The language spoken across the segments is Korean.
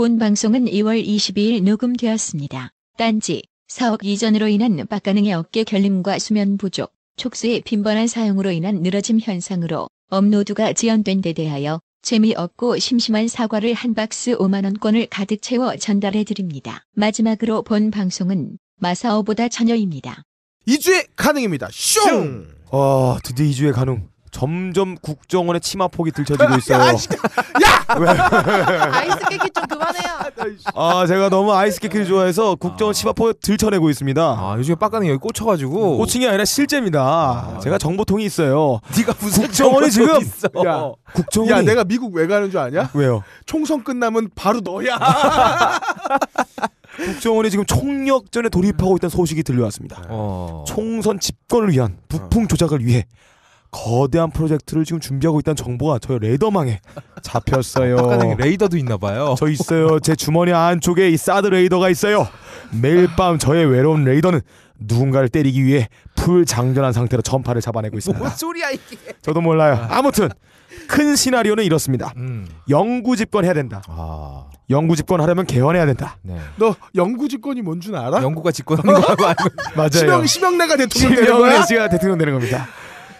본 방송은 2월 22일 녹음되었습니다. 딴지, 사업 이전으로 인한 빡가능의 어깨 결림과 수면 부족, 촉수의 빈번한 사용으로 인한 늘어짐 현상으로 업로드가 지연된 데 대하여 재미없고 심심한 사과를 한 박스 5만원권을 가득 채워 전달해드립니다. 마지막으로 본 방송은 마사오보다 처녀입니다. 2주의 가능입니다. 슝! 아, 드디어 2주의 가능. 점점 국정원의 치마 폭이 들춰지고 있어요. 야! 아이스 깨기 좀 그만해요. 아, 아 제가 너무 아이스케이를 좋아해서 국정원 아. 치마 폭 들춰내고 있습니다. 아 요즘에 빡가는 여기 꽂혀가지고 꼬칭이 아니라 실제입니다. 아. 제가 정보통이 있어요. 네가 무슨 국정원이 지금 있어. 야, 어, 국정원이 야 내가 미국 왜 가는 줄 아냐? 왜요? 총선 끝나면 바로 너야. 국정원이 지금 총력전에 돌입하고 있다는 소식이 들려왔습니다. 어. 총선 집권을 위한 북풍 조작을 위해 거대한 프로젝트를 지금 준비하고 있다는 정보가 저희 레이더망에 잡혔어요. 레이더도 있나 봐요. 저 있어요. 제 주머니 안쪽에 이 사드 레이더가 있어요. 매일 밤 저의 외로운 레이더는 누군가를 때리기 위해 불장전한 상태로 전파를 잡아내고 있습니다. 뭔 소리야 이게? 저도 몰라요. 아. 아무튼 큰 시나리오는 이렇습니다. 음. 영구 집권해야 된다. 아. 영구 집권하려면 개헌해야 된다. 네. 너 영구 집권이 뭔 줄 알아? 영구가 집권하는 거라고 알고 맞아요. 심형 심형래가 대통령 되는 거야? 심형래 가 대통령 되는 겁니다.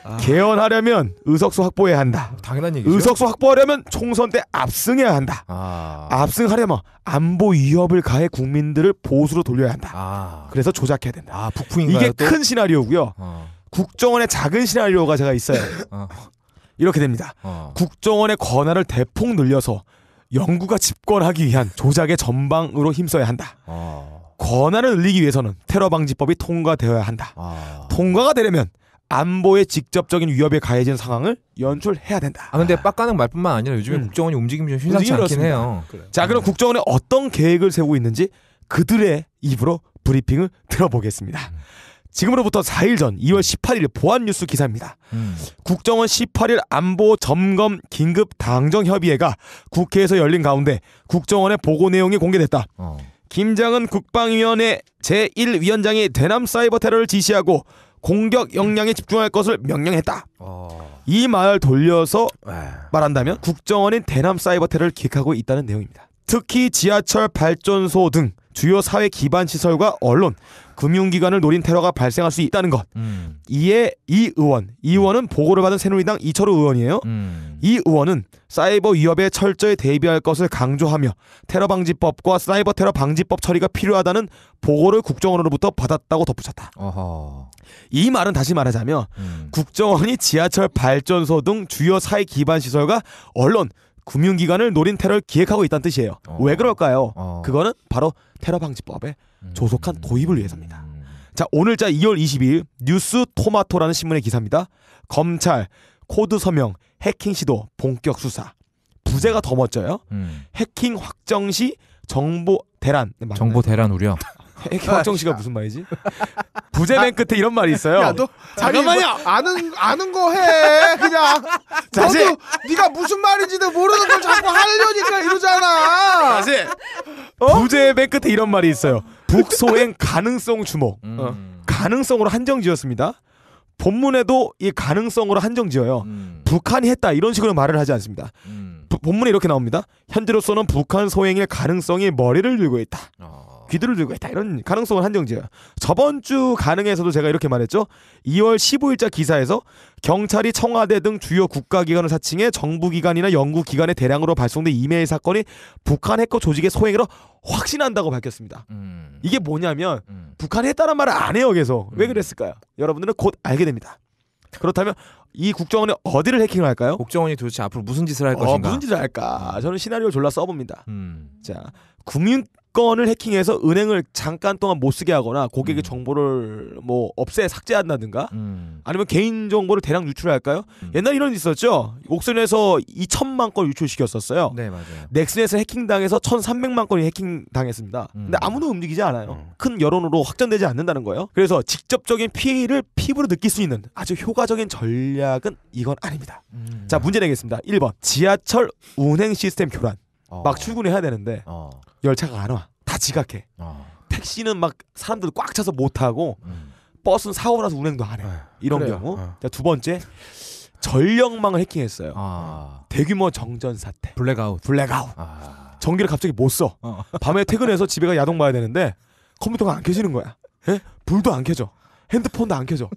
아. 개헌하려면 의석수 확보해야 한다. 당연한 얘기죠. 의석수 확보하려면 총선 때 압승해야 한다. 아. 압승하려면 안보 위협을 가해 국민들을 보수로 돌려야 한다. 아. 그래서 조작해야 된다. 아, 북풍인가요? 이게 또? 큰 시나리오고요. 어. 국정원의 작은 시나리오가 제가 있어요. 어. 이렇게 됩니다. 어. 국정원의 권한을 대폭 늘려서 영구가 집권하기 위한 조작의 전방으로 힘써야 한다. 어. 권한을 늘리기 위해서는 테러 방지법이 통과되어야 한다. 아. 통과가 되려면 안보에 직접적인 위협에 가해진 상황을 연출해야 된다. 아 근데 빡가는 말뿐만 아니라 요즘에 음. 국정원이 움직임이 좀 심상치 않긴 그렇습니다. 해요. 그래. 자 그럼 음. 국정원에 어떤 계획을 세우고 있는지 그들의 입으로 브리핑을 들어보겠습니다. 음. 지금으로부터 4일 전 2월 18일 음. 보안뉴스 기사입니다. 음. 국정원 18일 안보 점검 긴급 당정 협의회가 국회에서 열린 가운데 국정원의 보고 내용이 공개됐다. 어. 김장은 국방위원회 제1위원장이 대남 사이버 테러를 지시하고 공격 역량에 집중할 것을 명령했다. 어... 이 말을 돌려서 네. 말한다면 국정원인 대남 사이버테러를 기획하고 있다는 내용입니다. 특히 지하철 발전소 등 주요 사회 기반 시설과 언론, 금융기관을 노린 테러가 발생할 수 있다는 것. 음. 이에 이 의원, 이 음. 의원은 보고를 받은 새누리당 이철우 의원이에요. 음. 이 의원은 사이버 위협에 철저히 대비할 것을 강조하며 테러 방지법과 사이버 테러 방지법 처리가 필요하다는 보고를 국정원으로부터 받았다고 덧붙였다. 어허. 이 말은 다시 말하자면 음. 국정원이 지하철 발전소 등 주요 사회 기반 시설과 언론 금융기관을 노린 테러를 기획하고 있다는 뜻이에요. 어. 왜 그럴까요? 어. 그거는 바로 테러 방지법에 음. 조속한 도입을 위해서입니다. 자, 오늘자 2월 22일 뉴스 토마토라는 신문의 기사입니다. 검찰 코드 서명 해킹 시도 본격 수사. 부제가 더 멋져요. 음. 해킹 확정 시 정보 대란. 네, 정보 대란 우려. 해킹 확정 시가 무슨 말이지? 부제맨 끝에 이런 말이 있어요. 야, 너 잠깐만요. 뭐 아는 아는 거 해. 그냥. 자세. 너도 네가 무슨 말인지도 모르는 걸 자꾸 하려니까 이러잖아. 자세. 어? 부제맨 끝에 이런 말이 있어요. 북소행 가능성 주목. 음. 어, 가능성으로 한정 지었습니다. 본문에도 이 가능성으로 한정 지어요. 음. 북한이 했다 이런 식으로 말을 하지 않습니다. 음. 부, 본문에 이렇게 나옵니다. 현재로서는 북한 소행일 가능성이 머리를 들고 있다. 어. 귀들을 들고 있다 이런 가능성은 한정지예요. 저번 주 가능에서도 제가 이렇게 말했죠. 2월 15일자 기사에서 경찰이 청와대 등 주요 국가기관을 사칭해 정부기관이나 연구기관에 대량으로 발송된 이메일 사건이 북한 해커 조직의 소행으로 확신한다고 밝혔습니다. 음. 이게 뭐냐면 음. 북한이 했다는 말을 안 해요. 계속 음. 왜 그랬을까요? 여러분들은 곧 알게 됩니다. 그렇다면 이 국정원이 어디를 해킹을 할까요? 국정원이 도대체 앞으로 무슨 짓을 할 어, 것인가? 무슨 짓을 할까? 저는 시나리오 졸라 써봅니다. 음. 자, 국민 건을 해킹해서 은행을 잠깐 동안 못 쓰게 하거나 고객의 음. 정보를 뭐 없애 삭제한다든가 음. 아니면 개인 정보를 대량 유출할까요? 음. 옛날 이런 일 있었죠. 옥슨에서 2천만 건 유출시켰었어요. 네, 맞아요. 넥슨에서 해킹당해서 1,300만 건이 해킹당했습니다. 음. 근데 아무도 움직이지 않아요. 음. 큰 여론으로 확전되지 않는다는 거예요. 그래서 직접적인 피해를 피부로 느낄 수 있는 아주 효과적인 전략은 이건 아닙니다. 음. 자, 문제 내겠습니다. 1번 지하철 운행 시스템 교란. 어. 막 출근해야 되는데 어. 열차가 안 와. 다 지각해. 어. 택시는 막 사람들 꽉 차서 못 타고 음. 버스는 사고 나서 운행도 안 해. 네. 이런 그래요. 경우. 네. 자, 두 번째. 전력망을 해킹했어요. 아. 대규모 정전 사태. 블랙아웃. 블랙아웃. 아. 전기를 갑자기 못 써. 어. 밤에 퇴근해서 집에 가 야동 봐야 되는데 컴퓨터가 안 켜지는 거야. 에? 예? 불도 안 켜져. 핸드폰도 안 켜져.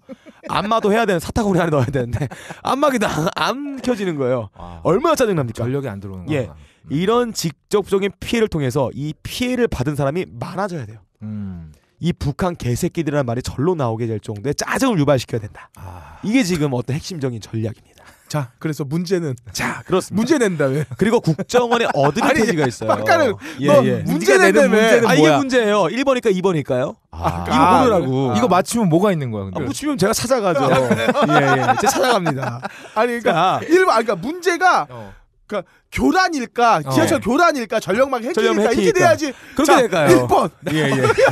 안마도 해야 되는 사타구니 안에 넣어야 되는데 안마기도 안, 켜지는 거예요. 아. 얼마나 짜증납니까? 전력이 안 들어오는 거야. 예. 음. 이런 직접적인 피해를 통해서 이 피해를 받은 사람이 많아져야 돼요. 음. 이 북한 개새끼들이라는 말이 절로 나오게 될 정도의 짜증을 유발시켜야 된다. 아... 이게 지금 어떤 핵심적인 전략입니다. 자, 그래서 문제는 자, 그렇습니다. 문제 낸다며. 그리고 국정원에 어드밴티지가 있어요. 아까는 예, 뭐 예. 문제 낸다며. 아, 이게 문제예요. 1번일까 2번일까요? 아, 아, 아, 이거 보더라고. 아, 이거 맞추면 뭐가 있는 거야, 근데? 아, 맞추면 제가 찾아가죠. 예, 예. 제가 찾아갑니다. 아니, 그러니까, 그번 아, 그러니까 문제가 어. 그러니까 교란일까 어. 지하철 어. 교란일까 전력망 해이니까 이게 돼야지 그렇게 될까요? 1번 예, 예.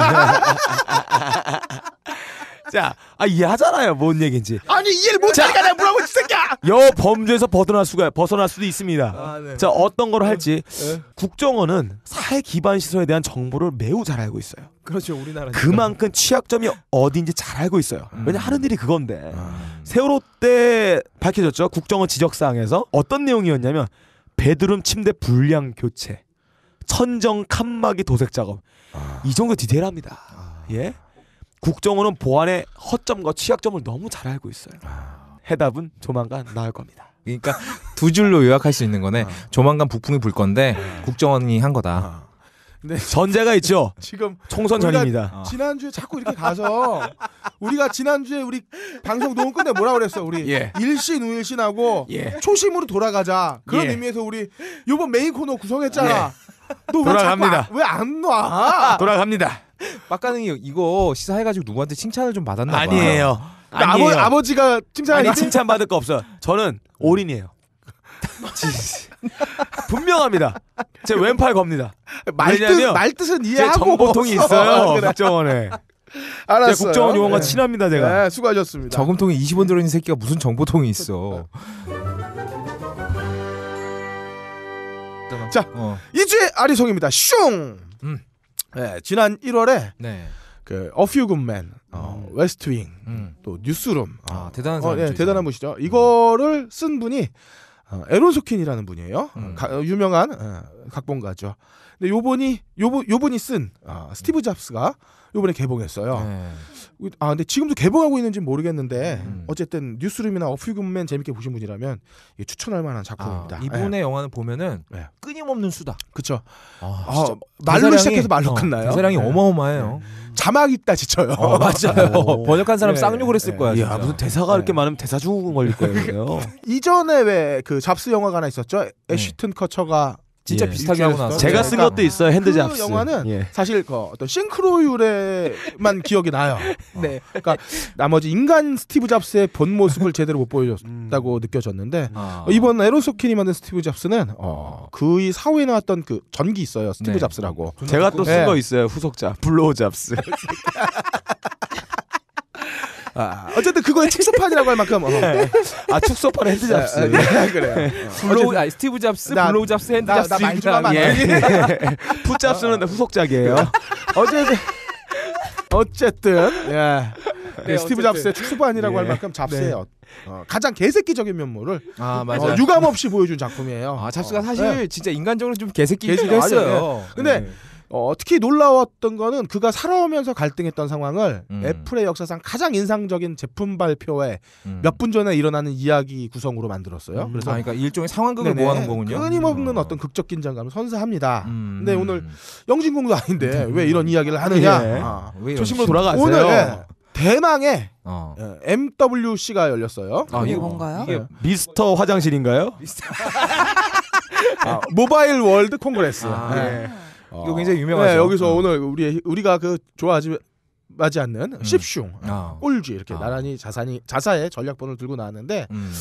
자, 아 이해하잖아요. 뭔 얘기인지. 아니 이해를 못하니까 내가 물어보지 새끼야. 여 범죄에서 벗어날 수가 벗어날 수도 있습니다. 아, 네. 자, 어떤 걸 할지 네. 네. 국정원은 사회 기반 시설에 대한 정보를 매우 잘 알고 있어요. 그렇죠, 우리나라. 그만큼 취약점이 어디인지 잘 알고 있어요. 음. 왜냐 하는 일이 그건데 음. 세월호 때 밝혀졌죠. 국정원 지적사항에서 어떤 내용이었냐면 베드룸 침대 불량 교체, 천정 칸막이 도색 작업. 아. 이 정도 디테일합니다. 아. 예. 국정원은 보안의 허점과 취약점을 너무 잘 알고 있어요. 아. 해답은 조만간 나올 겁니다. 그러니까 두 줄로 요약할 수 있는 거네. 아. 조만간 북풍이 불 건데 네. 국정원이 한 거다. 아. 네. 전제가 있죠. 지금 총선 전입니다. 지난주에 자꾸 이렇게 가서 우리가 지난주에 우리 방송 녹음 끝내 뭐라 그랬어? 우리 예. 일신 우일신하고 예. 초심으로 돌아가자. 그런 예. 의미에서 우리 요번 메인 코너 구성했잖아. 예. 너 돌아갑니다. 왜 안 와? 돌아갑니다. 빡가능이 이거 시사해가지고 누구한테 칭찬을 좀 받았나 봐. 아니에요. 아버, 아버지가 칭찬 아니 칭찬 받을 거 없어. 저는 음. 올인이에요. 분명합니다. 제 왼팔 겁니다. 말뜻, 말뜻은 이해하고 제 정보통이 있어요. 아, 국정원에. 알았어요. 제 국정원 요원과 네. 친합니다, 제가. 네, 수고하셨습니다. 저금통에 20원 들어있는 새끼가 무슨 정보통이 있어. 자, 어. 이주 아리송입니다. 슝! 음. 네, 지난 1월에 네. 그 어퓨군맨, 어, 웨스트윙, 음. 음. 또 뉴스룸. 아, 어, 대단한 사람 어, 예, 대단한 분이죠. 이거를 쓴 분이 어, 에론 소킨이라는 분이에요. 음. 가, 유명한 어, 각본가죠. 근데 네, 요번이 요번 요번이 쓴 아, 스티브 음. 잡스가 요번에 개봉했어요. 네. 아 근데 지금도 개봉하고 있는지 모르겠는데 음. 어쨌든 뉴스룸이나 어필금맨 재밌게 보신 분이라면 추천할 만한 작품입니다. 아, 이분의 네. 영화는 보면은 네. 끊임없는 수다. 그렇죠. 아, 아, 어, 말로 대사량이, 시작해서 말로 어, 끝나요. 대사량이 네. 어마어마해요. 네. 자막 있다 지쳐요. 어, 맞아요. 오. 번역한 사람 쌍욕을 했을 거야. 이야, 무슨 대사가 이렇게 많으면 대사 중국은 걸릴 거예요. 이전에 왜 그 잡스 영화가 하나 있었죠? 애쉬튼 커처가 진짜 예. 비슷하게 하고 나서 제가 쓴 것도 있어요 핸드 잡스. 그 영화는 예. 사실 그 어떤 싱크로율에만 기억이 나요. 어. 네. 그러니까 나머지 인간 스티브 잡스의 본 모습을 제대로 못 보여줬다고 음. 느껴졌는데 아. 이번 에로소킨이 만든 스티브 잡스는 어, 그이 사후에 나왔던 그 전기 있어요 스티브 네. 잡스라고. 제가 또 쓴거 네. 있어요 후속작 블로우 잡스. 아, 어쨌든 그거에 축소판이라고 할 만큼 어. 네. 아 축소판 핸드 잡스 아, 네, 그래요 네. 어. 블로우 아, 스티브 잡스 나, 블로우 잡스 핸드 잡스 나말 좀 하면 안되푸 잡스는 아. 후속작이에요 어쨌든 어쨌든 예. 네, 스티브 잡스의 축소판이라고 네. 할 만큼 잡스의 네. 어, 가장 개새끼적인 면모를 아, 어, 유감 없이 보여준 작품이에요. 아, 잡스가 어. 사실 진짜 인간적으로 좀 개새끼긴 개 했어요. 근데 어, 특히 놀라웠던 거는 그가 살아오면서 갈등했던 상황을 음. 애플의 역사상 가장 인상적인 제품 발표에 음. 몇분 전에 일어나는 이야기 구성으로 만들었어요. 음. 그래서 아, 그러니까 일종의 상황극을 네네. 모아놓은 거군요. 끊임없는 음. 어. 떤 극적 긴장감을 선사합니다. 음. 근데 오늘 영진공도 아닌데 음. 왜 이런 이야기를 하느냐? 예. 아, 초심으로 돌아가세요. 오늘 네. 대망의 어. 예, MWC가 열렸어요. 아, 이게 뭔가요? 이게 예. 미스터 화장실인가요? 미스터... 아, 모바일 월드 콩그레스. 네. 아, 어. 이거 굉장히 유명하죠. 네, 여기서 음. 오늘 우리 우리가 그 좋아하지 맞지 않는 음. 씹슝, 아. 꼴쥐 이렇게 아. 나란히 자산이 자사의 전략본을 들고 나왔는데 음.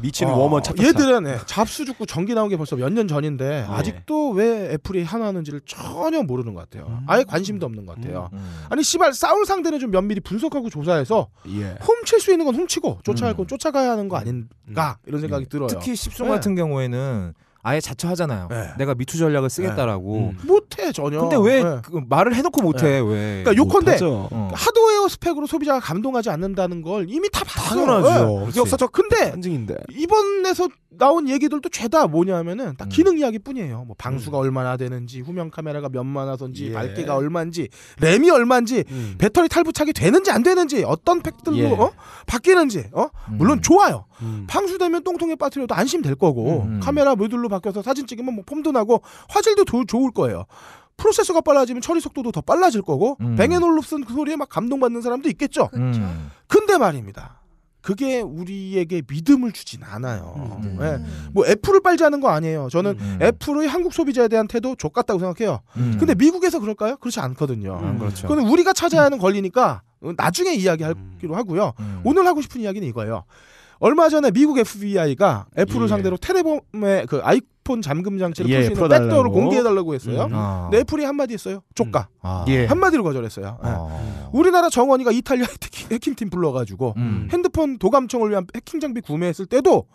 미치는 어, 워먼 찹 얘들은 네, 네, 잡수 죽고 전기 나온 게 벌써 몇 년 전인데 아, 아직도 왜 애플이 하나하는지를 전혀 모르는 것 같아요. 음. 아예 관심도 없는 것 같아요. 음. 음. 아니 씨발 싸울 상대는 좀 면밀히 분석하고 조사해서 예. 훔칠 수 있는 건 훔치고 쫓아갈 음. 건 쫓아가야 하는 거 아닌가 이런 생각이 예. 들어요. 특히 십슝 네. 같은 경우에는 아예 자처하잖아요. 네. 내가 미투 전략을 쓰겠다라고. 뭐 전혀. 근데 왜 네. 그 말을 해놓고 못해 네. 왜? 그러니까 요컨대 어. 하드웨어 스펙으로 소비자가 감동하지 않는다는 걸 이미 다 봤어요. 당연하죠. 네. 역사적 근데 인데 이번에서 나온 얘기들도 죄다 뭐냐면은 딱 음. 기능 이야기뿐이에요. 뭐 방수가 음. 얼마나 되는지, 후면 카메라가 몇만화선지, 예. 밝기가 얼마인지, 램이 얼마인지, 음. 배터리 탈부착이 되는지 안 되는지, 어떤 팩들로 예. 어? 바뀌는지, 어? 음. 물론 좋아요. 음. 방수되면 똥통에 빠트려도 안심될 거고, 음, 카메라 모듈로 바뀌어서 사진 찍으면 뭐 폼도 나고 화질도 더 좋을 거예요. 프로세서가 빨라지면 처리 속도도 더 빨라질 거고 음. 뱅앤올룹슨 그 소리에 막 감동받는 사람도 있겠죠. 그렇 음. 근데 말입니다. 그게 우리에게 믿음을 주진 않아요. 음. 네. 뭐 애플을 빨자는 거 아니에요. 저는 음. 애플의 한국 소비자에 대한 태도 족았다고 생각해요. 음. 근데 미국에서 그럴까요? 그렇지 않거든요. 음, 그렇죠. 그건 우리가 찾아야 하는 음. 권리니까 나중에 이야기하기로 음. 하고요. 오늘 하고 싶은 이야기는 이거예요. 얼마 전에 미국 FBI가 애플을 예. 상대로 테레범의 그 아이 휴대폰 잠금 장치를 예, 풀수 있는 백도어를 공개해달라고 했어요. 음. 아. 근플이 네, 한마디 했어요. 쪽가. 음. 아. 예. 예. 한마디로 거절했어요. 아. 네. 우리나라 정원이가 이탈리아 해킹팀 불러가지고 음. 핸드폰 도감청을 위한 해킹 장비 구매했을 때도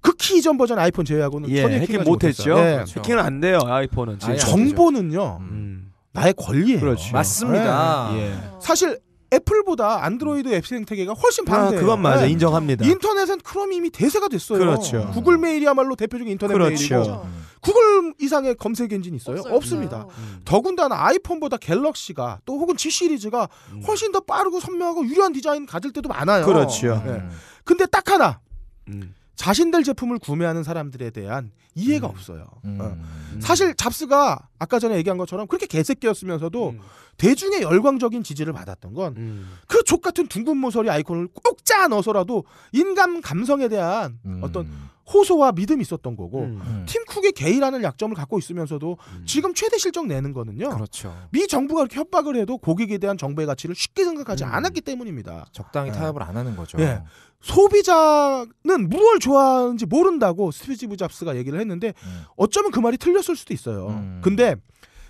극히 그 이전 버전 아이폰 제외하고는 예, 전혀 해킹 못했죠. 네. 그렇죠. 해킹은 안 돼요. 아이폰은 정보는요. 음. 나의 권리예요. 그렇죠. 맞습니다. 네. 예. 사실 애플보다 안드로이드 앱 생태계가 훨씬 반대. 아, 그건 맞아 네. 인정합니다. 인터넷은 크롬이 미 대세가 됐어요. 그렇죠. 구글 메일이야말로 대표적인 인터넷 그렇죠. 메일이고 음. 구글 이상의 검색 엔진 있어요? 없어요. 없습니다 음. 더군다나 아이폰보다 갤럭시가 또 혹은 G 시리즈가 음. 훨씬 더 빠르고 선명하고 유리한 디자인 가질 때도 많아요. 그렇죠. 네. 음. 근데 딱 하나. 음. 자신들 제품을 구매하는 사람들에 대한 이해가 음. 없어요. 음. 어. 음. 사실 잡스가 아까 전에 얘기한 것처럼 그렇게 개새끼였으면서도 음. 대중의 열광적인 지지를 받았던 건그 음. 족같은 둥근 모서리 아이콘을 꼭 짜 넣어서라도 인간 감성에 대한 음. 어떤 호소와 믿음이 있었던 거고 음. 음. 팀 쿡의 개이라는 약점을 갖고 있으면서도 음. 지금 최대 실적 내는 거는요. 그렇죠. 미 정부가 이렇게 협박을 해도 고객에 대한 정부의 가치를 쉽게 생각하지 음. 않았기 때문입니다. 적당히 네. 타협을 안 하는 거죠. 네. 소비자는 무엇을 좋아하는지 모른다고 스티브 잡스가 얘기를 했는데 음. 어쩌면 그 말이 틀렸을 수도 있어요. 음. 근데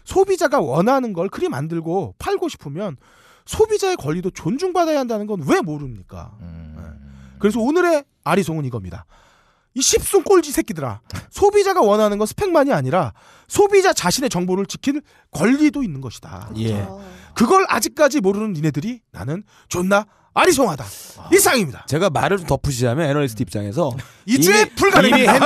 소비자가 원하는 걸 그리 만들고 팔고 싶으면 소비자의 권리도 존중받아야 한다는 건 왜 모릅니까? 네. 그래서 오늘의 아리송은 이겁니다. 이 십순 꼴지 새끼들아. 소비자가 원하는 건 스펙만이 아니라 소비자 자신의 정보를 지킬 권리도 있는 것이다. 그렇죠. 예. 그걸 아직까지 모르는 니네들이 나는 존나 아리송하다. 아. 이상입니다. 제가 말을 좀 덧붙이자면 애널리스트 입장에서 이주에 불가능 이미 핸드,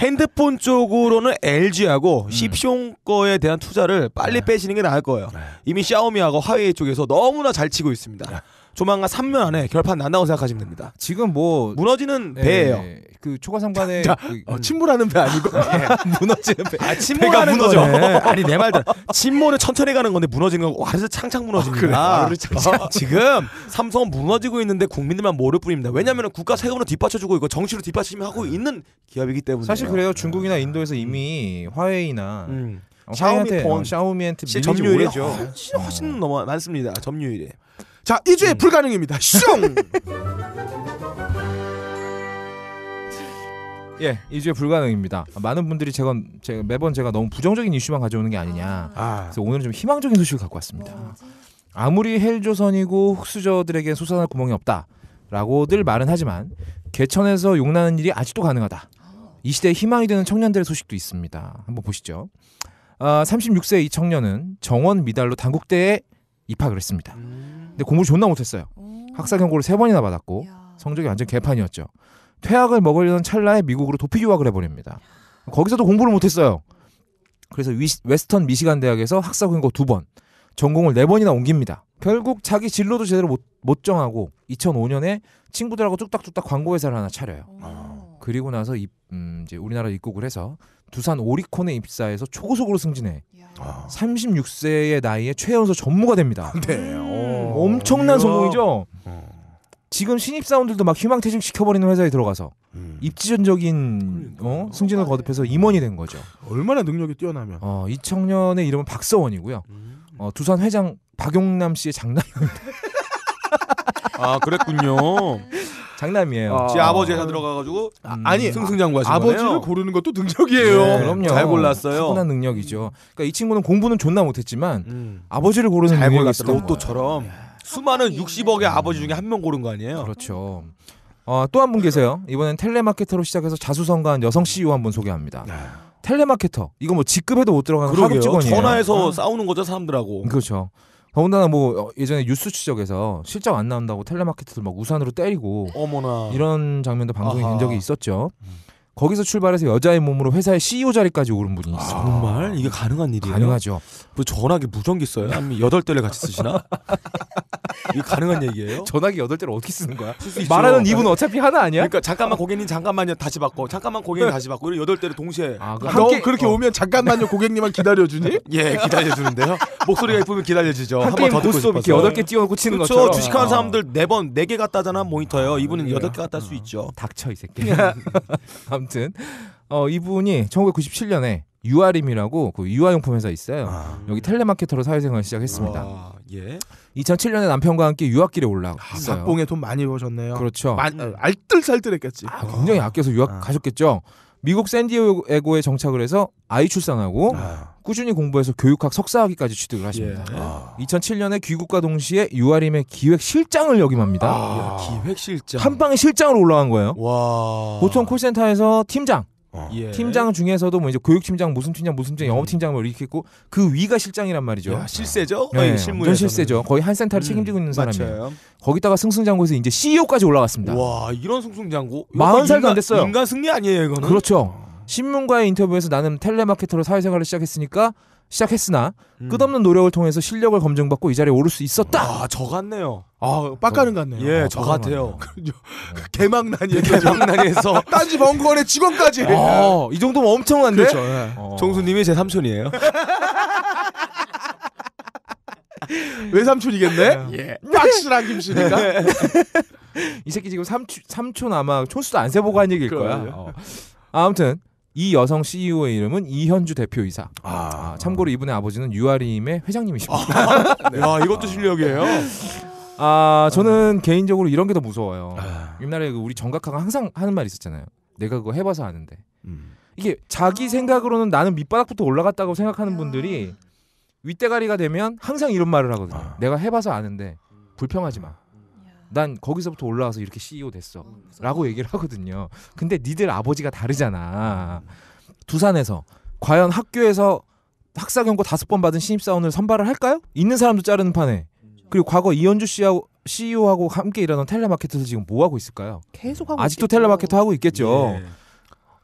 핸드폰 쪽으로는 LG하고 음. 십숑 거에 대한 투자를 빨리 네. 빼시는 게 나을 거예요. 네. 이미 샤오미하고 화웨이 쪽에서 너무나 잘 치고 있습니다. 네. 조만간 3면 안에 결판 난다고 생각하시면 됩니다. 지금 뭐 무너지는 예, 배예요. 그 초과 상관에 자, 그, 어, 음. 침몰하는 배 아니고 네. 무너지는 배. 아, 침몰하는 무너져. 거네. 아니 내 말들 침몰은 천천히 가는 건데 무너지는 건 와르르 창창 무너집니다. 아, 어, 그래. 아, 지금 삼성 무너지고 있는데 국민들만 모를 뿐입니다. 왜냐하면 국가 세금으로 뒷받쳐주고 있고 정치로 뒷받침 하고 있는 기업이기 때문에 사실 그래요. 네. 중국이나 인도에서 이미 화웨이나 음. 샤오미 폰, 샤오미한테 어, 점유율이 아, 훨씬, 훨씬 네. 넘어 많습니다. 점유율이. 자, 2주에 음. 불가능입니다. 슝! 예, 2주에 불가능입니다. 많은 분들이 제가, 제가, 매번 제가 너무 부정적인 이슈만 가져오는 게 아니냐. 아. 그래서 오늘은 좀 희망적인 소식을 갖고 왔습니다. 아무리 헬조선이고 흑수저들에게 솟아날 구멍이 없다. 라고들 말은 하지만 개천에서 용나는 일이 아직도 가능하다. 이 시대에 희망이 되는 청년들의 소식도 있습니다. 한번 보시죠. 아, 36세 이 청년은 정원 미달로 단국대에 입학을 했습니다. 음. 근데 공부를 존나 못했어요. 학사 경고를 세 번이나 받았고 성적이 완전 개판이었죠. 퇴학을 먹으려는 찰나에 미국으로 도피 유학을 해버립니다. 거기서도 공부를 못했어요. 그래서 위시, 웨스턴 미시간 대학에서 학사 경고 두 번, 전공을 네 번이나 옮깁니다. 결국 자기 진로도 제대로 못, 못 정하고 2005년에 친구들하고 뚝딱뚝딱 광고 회사를 하나 차려요. 그리고 나서 입, 음, 이제 우리나라 입국을 해서 두산 오리콘에 입사해서 초고속으로 승진해 야. 36세의 아. 나이에 최연소 전무가 됩니다. 네. 엄청난 성공이죠. 음. 지금 신입 사원들도 막 희망퇴직 시켜버리는 회사에 들어가서 음. 입지전적인 어? 승진을 거듭해서 임원이 된 거죠. 얼마나 능력이 뛰어나면? 어, 이 청년의 이름은 박서원이고요. 음. 어, 두산 회장 박용남 씨의 장남입니다. 아 그랬군요. 장남이에요. 아. 지 아버지 회사 들어가가지고 아, 음. 아니 승승장구하신 아버지를 고르는 것도 능력이에요. 네, 그럼요. 잘 골랐어요. 타고난 능력이죠. 그러니까 이 친구는 공부는 존나 못했지만 음. 아버지를 고르는 잘 능력이 있었던 로또처럼 수많은 60억의 아버지 중에 한 명 고른 거 아니에요? 그렇죠. 어, 또한 분 계세요. 이번엔 텔레마케터로 시작해서 자수성가한 여성 CEO 한 분 소개합니다. 네. 텔레마케터 이거 뭐 직급에도 못 들어가는 하급 직원이에요. 전화해서 아. 싸우는 거죠 사람들하고. 그렇죠. 더군다나 뭐 어, 예전에 뉴스 추적에서 실적 안 나온다고 텔레마케터들 막 우산으로 때리고 어머나. 이런 장면도 방송이 된 적이 있었죠. 음. 거기서 출발해서 여자의 몸으로 회사의 CEO 자리까지 오른 분이 있어요. 아, 정말 이게 가능한 일이에요? 가능하죠. 뭐 전화기 무전기 써요? 아니면 여덟 대를 같이 쓰시나? 이게 가능한 얘기예요? 전화기 여덟 대를 어떻게 쓰는 거야? 말하는 이분 네. 어차피 하나 아니야? 그러니까 잠깐만 어. 고객님 잠깐만요 다시 바꿔. 잠깐만 고객님 네. 다시 바꿔. 여덟 대를 동시에. 아, 그 함께, 너 그렇게 어. 오면 잠깐만요 고객님만 기다려주니? 예 기다려주는데요. 목소리가 이쁘면 기다려주죠. 한번더 듣고 싶어서. 이렇게 여덟 개 띄워놓고 치는 그렇 것처럼. 주식하는 어. 사람들 네번네 개 갖다 잖아 모니터요. 이분은 네. 여덟 개 갖다 할수 어. 있죠. 닥쳐 이 새끼. 아무튼 어, 이분이 1997년에 유아림이라고 그 유아용품 회사 있어요. 아. 여기 텔레마케터로 사회생활 시작했습니다. 와, 예. 2007년에 남편과 함께 유학길에 올라갔어요. 박봉에 아, 돈 많이 버셨네요. 그렇죠. 마, 어, 알뜰살뜰했겠지. 아, 굉장히 아껴서 유학 아. 가셨겠죠. 미국 샌디에고에 정착을 해서 아이 출산하고 아. 꾸준히 공부해서 교육학 석사학위까지 취득을 하십니다. 예. 아. 2007년에 귀국과 동시에 유아림의 기획실장을 역임합니다. 아. 기획실장 한 방에 실장으로 올라간 거예요. 와. 보통 콜센터에서 팀장, 어. 예. 팀장 중에서도 뭐 이제 교육팀장 무슨 팀장 무슨 팀장 음. 영업팀장 뭐 이렇게 있고 그 위가 실장이란 말이죠. 야, 실세죠? 어. 네, 어, 실무 실세죠. 거의 한 센터를 음, 책임지고 있는 사람이에요. 맞아요. 거기다가 승승장구에서 이제 CEO까지 올라갔습니다. 와 이런 승승장구? 40살도 안 됐어요. 인간 승리 아니에요 이거는? 그렇죠. 아. 신문과의 인터뷰에서 나는 텔레마케터로 사회생활을 시작했으니까 시작했으나 음. 끝없는 노력을 통해서 실력을 검증받고 이 자리에 오를 수 있었다. 아, 저 같네요. 아, 빡가는 같네요. 예, 아, 저 같아요. 개망난이에요. 네, 개망난이에서 딴지 벙커원의 직원까지. 어, 이 정도면 엄청난데. 그렇죠. 예. 정수님이 어. 제 삼촌이에요. 외삼촌이겠네. 예. 확실한 김씨니까. 예. 이 새끼 지금 삼촌, 삼촌 아마 촌수도 안 세보고 한 얘기일 거야. 어. 아무튼 이 여성 CEO의 이름은 이현주 대표이사. 아. 아, 참고로 아. 이분의 아버지는 유아림의 리 회장님이십니다. 아, 네. 이것도 실력이에요. 아, 저는 개인적으로 이런 게 더 무서워요. 아. 옛날에 그 우리 정각하가 항상 하는 말이 있었잖아요. 내가 그거 해봐서 아는데. 음. 이게 자기 생각으로는 나는 밑바닥부터 올라갔다고 생각하는 분들이 윗대가리가 되면 항상 이런 말을 하거든요. 아. 내가 해봐서 아는데 불평하지 마. 난 거기서부터 올라와서 이렇게 CEO 됐 어, 라고 얘기를 하거든요. 근데 니들 아버지가 다르잖아. 음. 두산에서 과연 학교에서 학사 경고 다섯 번 받은 신입사원을 선발을 할까요? 있는 사람도 자르는 판에 음. 그리고 과거 이현주 씨하고 CEO하고 함께 일하던 텔레마케터도 지금 뭐 하고 있을까요? 계속 하고 아직도 텔레마케터 하고 있겠죠. 예.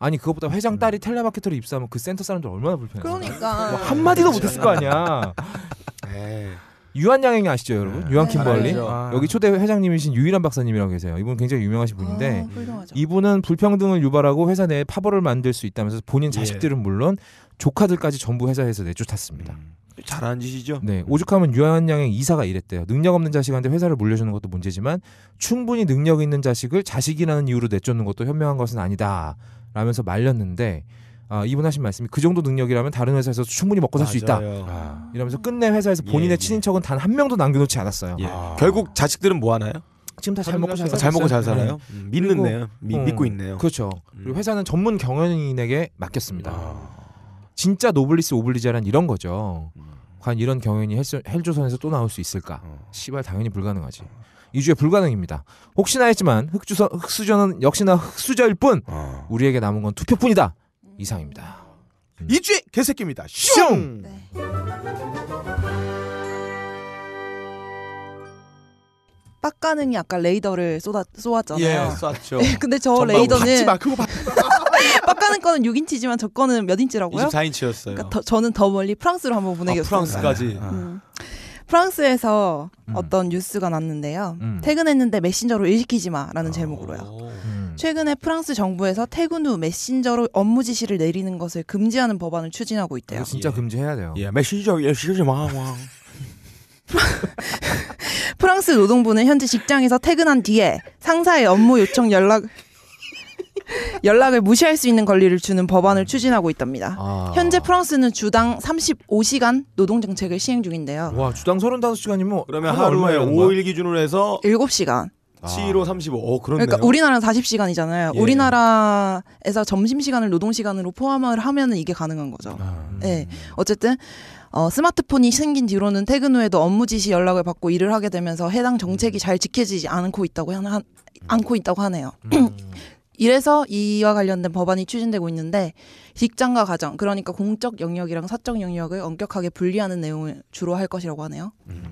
아니 그것보다 회장 음. 딸이 텔레마케터로 입사하면 그 센터 사람들 얼마나 불편해. 요 그러니까 뭐 한마디도 못했을 거 아니야. 예. 유한양행이 아시죠 여러분? 네. 유한 킴벌리 네. 여기 초대 회장님이신 유일한 박사님이라고 계세요. 이분 굉장히 유명하신 아, 분인데 아, 이분은 불평등을 유발하고 회사 내에 파벌을 만들 수 있다면서 본인 예. 자식들은 예. 물론 조카들까지 전부 회사에서 내쫓았습니다. 음, 잘한 짓이죠. 네, 오죽하면 유한양행 이사가 이랬대요. 능력 없는 자식한테 회사를 물려주는 것도 문제지만 충분히 능력 있는 자식을 자식이라는 이유로 내쫓는 것도 현명한 것은 아니다. 라면서 말렸는데 아, 이분 하신 말씀이 그 정도 능력이라면 다른 회사에서 충분히 먹고 살 수 있다. 아. 이러면서 끝내 회사에서 예, 본인의 예, 친인척은 단 한 명도 남겨놓지 않았어요. 예. 아. 결국 자식들은 뭐 하나요? 지금 다 잘 먹고 잘, 잘 먹고 잘 살아요. 네. 음, 믿는네요. 어, 믿고 있네요. 어, 그렇죠. 그리고 음. 회사는 전문 경영인에게 맡겼습니다. 아. 진짜 노블리스 오블리자란 이런 거죠. 음. 과연 이런 경연이 헬조선에서또 나올 수 있을까? 시발 어. 당연히 불가능하지. 이주에 불가능입니다. 혹시나 했지만 흑주선, 흑수저는 역시나 흑수저일 뿐 어. 우리에게 남은 건 투표뿐이다. 이상입니다. 이주의 개새끼입니다. 슝! 네. 빡가능이 아까 레이더를 쏟아, 쏘았잖아요. 예, 쐈죠. 근데 저 뭐 레이더는 마, 빡가능 거는 6인치지만 저 거는 몇 인치라고요? 24인치였어요. 그러니까 더, 저는 더 멀리 프랑스로 한번 보내겠어요. 아, 프랑스까지. 음. 아. 프랑스에서 음. 어떤 뉴스가 났는데요. 음. 퇴근했는데 메신저로 일 시키지 마라는 아, 제목으로요. 오, 음. 최근에 프랑스 정부에서 퇴근 후 메신저로 업무 지시를 내리는 것을 금지하는 법안을 추진하고 있대요. 진짜 예. 금지해야 돼요. 예, 메신저 일 시키지 마. 뭐. 프랑스 노동부는 현재 직장에서 퇴근한 뒤에 상사의 업무 요청 연락 연락을 무시할 수 있는 권리를 주는 법안을 음. 추진하고 있답니다. 아. 현재 프랑스는 주당 35시간 노동 정책을 시행 중인데요. 와, 주당 35시간이면 그러면 하루에 5일 기준으로 해서 7시간. 7로 35. 어, 그렇네 그러니까 우리나라는 40시간이잖아요. 예. 우리나라에서 점심 시간을 노동 시간으로 포함을 하면은 이게 가능한 거죠. 아, 네. 어쨌든 어, 스마트폰이 생긴 뒤로는 퇴근 후에도 업무 지시 연락을 받고 일을 하게 되면서 해당 정책이 음. 잘 지켜지지 않고 있다고 하, 않고 있다고 하네요. 음. 이래서 이와 관련된 법안이 추진되고 있는데 직장과 가정 그러니까 공적 영역이랑 사적 영역을 엄격하게 분리하는 내용을 주로 할 것이라고 하네요. 음.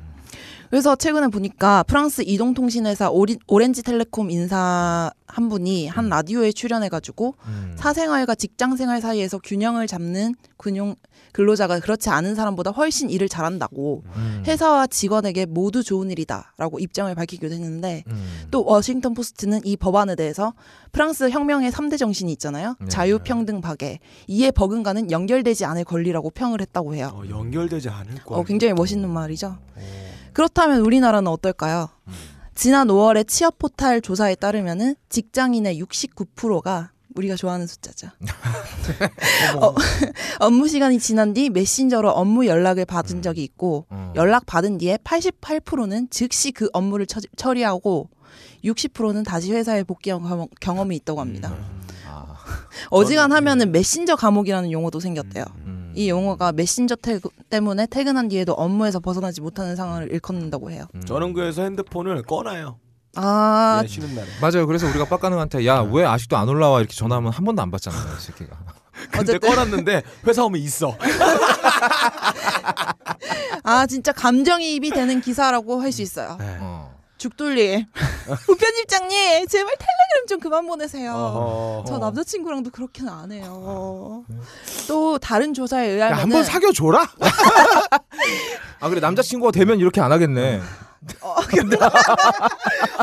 그래서 최근에 보니까 프랑스 이동통신회사 오렌지 텔레콤 인사 한 분이 한 음. 라디오에 출연해가지고 음. 사생활과 직장생활 사이에서 균형을 잡는 근용 근로자가 그렇지 않은 사람보다 훨씬 일을 잘한다고 음. 회사와 직원에게 모두 좋은 일이다라고 입장을 밝히기도 했는데 음. 또 워싱턴 포스트는 이 법안에 대해서 프랑스 혁명의 삼대 정신이 있잖아요. 네. 자유, 평등, 박애 이에 버금가는 연결되지 않을 권리라고 평을 했다고 해요. 어, 연결되지 않을 권리. 어, 굉장히 멋있는 말이죠. 오. 그렇다면 우리나라는 어떨까요? 음. 지난 5월의 취업 포탈 조사에 따르면은 직장인의 69%가 우리가 좋아하는 숫자죠. 어, 업무 시간이 지난 뒤 메신저로 업무 연락을 받은 음. 적이 있고 음. 연락 받은 뒤에 88%는 즉시 그 업무를 처, 처리하고 60%는 다시 회사에 복귀한 경험, 경험이 있다고 합니다. 음. 아. 어지간하면은 네. 메신저 감옥이라는 용어도 생겼대요. 이 용어가 메신저 태그, 때문에 퇴근한 뒤에도 업무에서 벗어나지 못하는 상황을 일컫는다고 해요. 음. 저는 그래서 핸드폰을 꺼놔요. 아 예, 쉬는 날에. 맞아요. 그래서 우리가 빡가능한테 야왜 네. 아직도 안 올라와 이렇게 전화하면 한 번도 안 받잖아요, 이 새끼가. 근데 꺼놨는데 회사 오면 있어. 아 진짜 감정이입이 되는 기사라고 할 수 있어요. 네. 어. 죽돌리 우편집장님 제발 텔레그램 좀 그만 보내세요. 어허허. 저 남자친구랑도 그렇게는 안 해요. 아, 네. 또 다른 조사에 의하면 한번 사겨 줘라. 아 그래 남자친구가 되면 이렇게 안 하겠네. 어, 근데.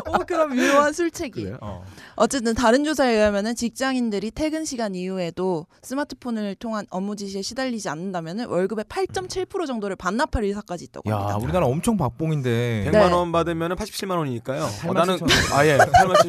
어, 그럼 유효한 술책이. 그래? 어. 어쨌든 다른 조사에 의하면 직장인들이 퇴근 시간 이후에도 스마트폰을 통한 업무 지시에 시달리지 않는다면 월급의 8.7% 정도를 반납할 의사까지 있다고 야, 합니다. 우리나라 엄청 박봉인데. 100만 네. 원 받으면 87만 원이니까요. 어, 나는 아예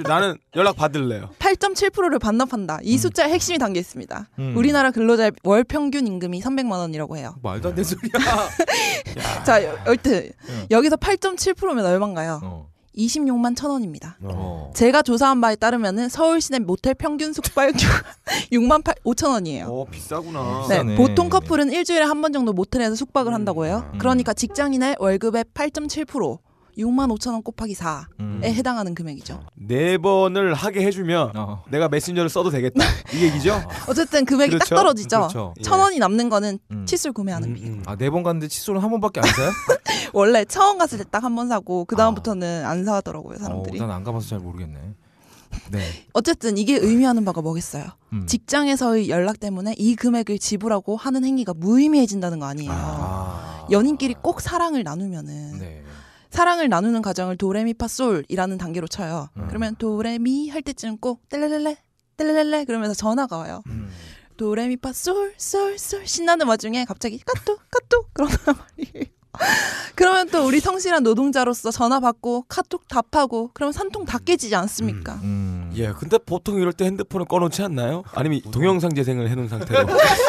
나는 연락 받을래요. 8.7%를 반납한다. 이 음. 숫자의 핵심이 담겨 있습니다. 음. 우리나라 근로자의 월 평균 임금이 300만 원이라고 해요. 말도 안 되는 소리야. 자, 여튼 응. 여기서 8.7%면 얼마인가요? 어. 26만 천 원입니다. 어. 제가 조사한 바에 따르면은 서울시내 모텔 평균 숙박료 6만 8, 5천 원이에요. 어, 비싸구나. 네. 네, 비싸네. 보통 커플은 일주일에 한 번 정도 모텔에서 숙박을 한다고 해요. 음. 그러니까 직장인의 월급의 8.7% 6만 5천 원 곱하기 4에 음. 해당하는 금액이죠. 네 번을 하게 해주면 어. 내가 메신저를 써도 되겠다. 아. 이 얘기죠? 아. 어쨌든 금액이 그렇죠? 딱 떨어지죠. 그렇죠. 예. 천 원이 남는 거는 음. 칫솔 구매하는 음, 음. 비용. 아네 번 갔는데 칫솔은 한 번밖에 안 사요? 원래 처음 갔을 때 딱 한 번 사고 그 다음부터는 아. 안 사더라고요 사람들이. 어, 난안 가봐서 잘 모르겠네. 네. 어쨌든 이게 의미하는 바가 뭐겠어요? 음. 직장에서의 연락 때문에 이 금액을 지불하고 하는 행위가 무의미해진다는 거 아니에요. 아. 연인끼리 꼭 사랑을 나누면은 네. 사랑을 나누는 과정을 도레미파솔이라는 단계로 쳐요. 음. 그러면 도레미 할 때쯤 꼭 떼레레레 떼레레레 그러면서 전화가 와요. 음. 도레미파 솔솔솔 신나는 와중에 갑자기 카톡 카톡 그러단 말이요 그러면 또 우리 성실한 노동자로서 전화 받고 카톡 답하고 그러면 산통 다 깨지지 않습니까? 음, 음. 예, 근데 보통 이럴 때 핸드폰을 꺼놓지 않나요? 아니면 동영상 재생을 해놓은 상태로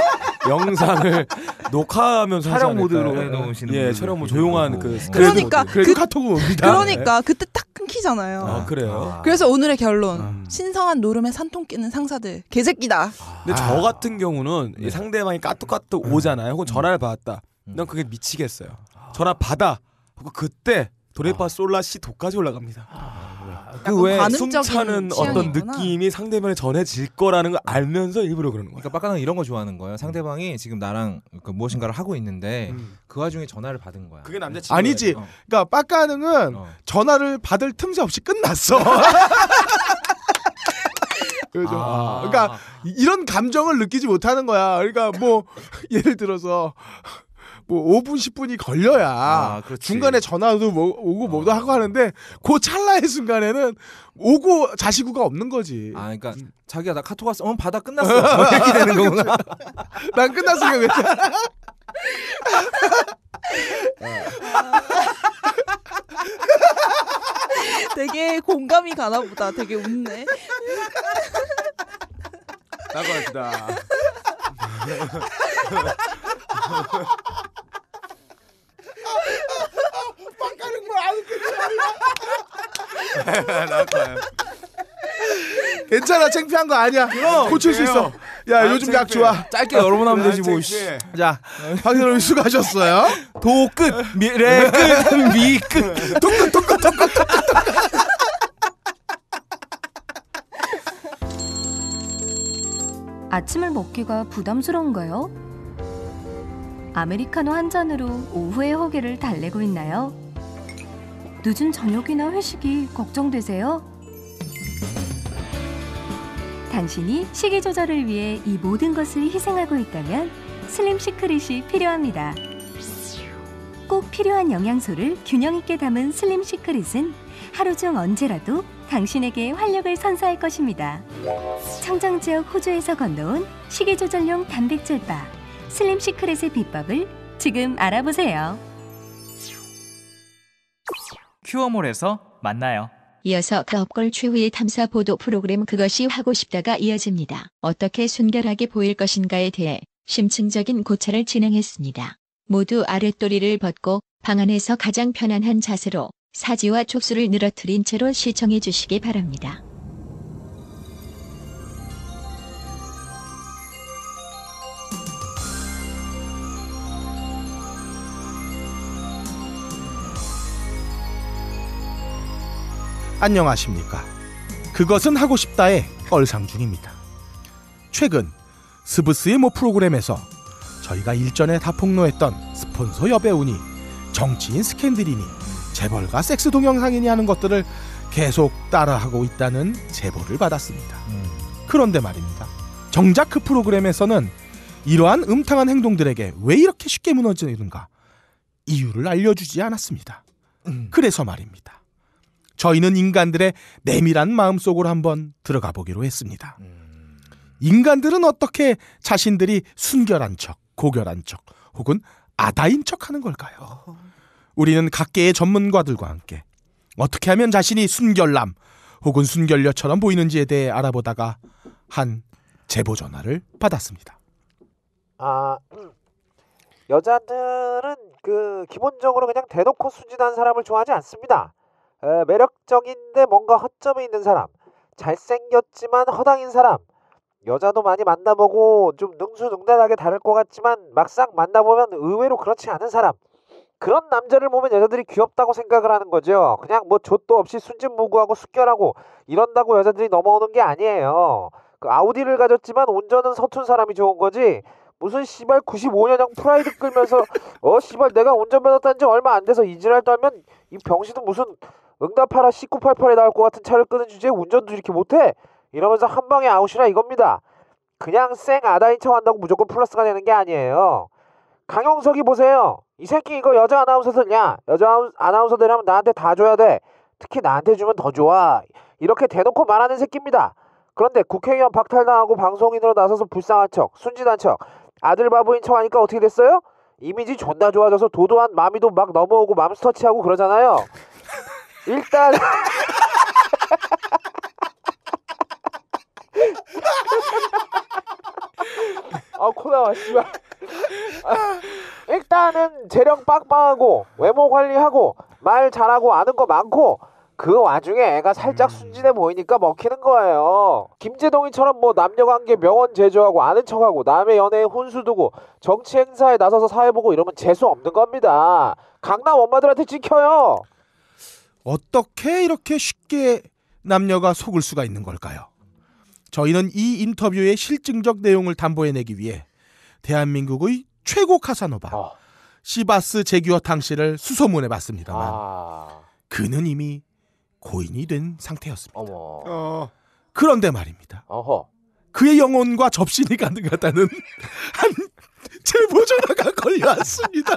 영상을 녹화하면서 촬영 모드로 네. 해놓으시는 예 촬영 모 조용한 그 그러니까 모드. 그 카톡은 옵니다 그러니까 네. 그때 딱 끊기잖아요 아, 그래요 아. 그래서 오늘의 결론 음. 신성한 노름에 산통 끼는 상사들 개새끼다 근데 아. 저 같은 경우는 네. 상대방이 까똑까똑 음. 오잖아요 혹은 전화를 음. 받았다 음. 난 그게 미치겠어요 전화 받아 그때 도레파 아. 솔라 시 도까지 올라갑니다. 아, 그왜 숨차는 어떤 느낌이 상대방에 전해질 거라는 걸 알면서 일부러 그러는 거야. 그러니까 빡가는 이런 거 좋아하는 거예요. 상대방이 지금 나랑 그 무엇인가를 하고 있는데 음. 그 와중에 전화를 받은 거야. 그게 남자 아니지. 어. 그러니까 빡가능은 어. 전화를 받을 틈새 없이 끝났어. 그죠. 아. 아. 그러니까 이런 감정을 느끼지 못하는 거야. 그러니까 뭐 예를 들어서 뭐 5분 10분이 걸려야 아, 중간에 전화도 뭐, 오고 뭐도 아. 하고 하는데 그 찰나의 순간에는 오고 자시구가 없는 거지. 아 그러니까 음. 자기야 나 카톡 왔어. 어 받아 끝났어. 뭐 이렇게 되는 거구나. 그렇죠. 난 끝났으니까 괜찮아. 되게 공감이 가나 보다. 되게 웃네. 나가시다. 막가 괜찮아 창피한 거 아니야 그럼, 고칠 수 있어 야 아, 요즘 약 좋아 짧게 여러분 하면 되지 뭐자 네, 박현호님 수고하셨어요 도끝 미래 끝미끝 도끝 도끝 도끝 도끝 아침을 먹기가 부담스러운가요? 아메리카노 한 잔으로 오후의 허기를 달래고 있나요? 늦은 저녁이나 회식이 걱정되세요? 당신이 식이 조절을 위해 이 모든 것을 희생하고 있다면 슬림 시크릿이 필요합니다. 꼭 필요한 영양소를 균형 있게 담은 슬림 시크릿은 하루 중 언제라도 당신에게 활력을 선사할 것입니다. 청정 지역 호주에서 건너온 식이조절용 단백질 바 슬림 시크릿의 비법을 지금 알아보세요. 큐어몰에서 만나요. 이어서 가업걸 최후의 탐사 보도 프로그램 그것이 하고 싶다가 이어집니다. 어떻게 순결하게 보일 것인가에 대해 심층적인 고찰을 진행했습니다. 모두 아랫도리를 벗고 방 안에서 가장 편안한 자세로 사지와 촉수를 늘어뜨린 채로 시청해 주시기 바랍니다. 안녕하십니까. 그것은 하고 싶다의 얼상중입니다. 최근 스브스의 모 프로그램에서 저희가 일전에 다 폭로했던 스폰서 여배우니 정치인 스캔들이니 재벌과 섹스 동영상이 하는 것들을 계속 따라하고 있다는 제보를 받았습니다. 음. 그런데 말입니다. 정작 그 프로그램에서는 이러한 음탕한 행동들에게 왜 이렇게 쉽게 무너지는가 이유를 알려주지 않았습니다. 음. 그래서 말입니다. 저희는 인간들의 내밀한 마음속으로 한번 들어가 보기로 했습니다. 음. 인간들은 어떻게 자신들이 순결한 척, 고결한 척, 혹은 아다인 척 하는 걸까요? 우리는 각계의 전문가들과 함께 어떻게 하면 자신이 순결남 혹은 순결녀처럼 보이는지에 대해 알아보다가 한 제보 전화를 받았습니다. 아 여자들은 그 기본적으로 그냥 대놓고 순진한 사람을 좋아하지 않습니다. 에, 매력적인데 뭔가 허점이 있는 사람, 잘생겼지만 허당인 사람, 여자도 많이 만나보고 좀 능수능란하게 다를 것 같지만 막상 만나보면 의외로 그렇지 않은 사람. 그런 남자를 보면 여자들이 귀엽다고 생각을 하는 거죠. 그냥 뭐 좆도 없이 순진무구하고 숙결하고 이런다고 여자들이 넘어오는 게 아니에요. 그 아우디를 가졌지만 운전은 서툰 사람이 좋은 거지. 무슨 씨발 95년형 프라이드 끌면서 어 씨발 내가 운전면허 딴지 얼마 안 돼서 이지랄 떨면 이 병신은 무슨 응답하라 1988에 나올 것 같은 차를 끄는 주제에 운전도 이렇게 못해 이러면서 한 방에 아웃이라 이겁니다. 그냥 쌩 아다인 척한다고 무조건 플러스가 되는 게 아니에요. 강영석이 보세요. 이 새끼 이거 여자 아나운서들냐? 여자 아나운서되려면 나한테 다 줘야 돼. 특히 나한테 주면 더 좋아. 이렇게 대놓고 말하는 새끼입니다. 그런데 국회의원 박탈당하고 방송인으로 나서서 불쌍한 척, 순진한 척, 아들 바보인 척 하니까 어떻게 됐어요? 이미지 존나 좋아져서 도도한 마미도 막 넘어오고 맘스터치하고 그러잖아요. 일단 아 코나 와 씨발 일단은 재력 빵빵하고 외모 관리하고 말 잘하고 아는 거 많고 그 와중에 애가 살짝 음. 순진해 보이니까 먹히는 거예요. 김재동이처럼 뭐 남녀관계 명언 제조하고 아는 척하고 남의 연애에 혼수 두고 정치 행사에 나서서 사회 보고 이러면 재수 없는 겁니다. 강남 엄마들한테 찍혀요. 어떻게 이렇게 쉽게 남녀가 속을 수가 있는 걸까요? 저희는 이 인터뷰의 실증적 내용을 담보해내기 위해 대한민국의 최고 카사노바 아. 시바스 제규어 탕시를 수소문해 아. 봤습니다만 아. 그는 이미 고인이 된 상태였습니다. 어. 그런데 말입니다. 어허. 그의 영혼과 접신이 가능하다는 한 제보 전화가 걸려왔습니다.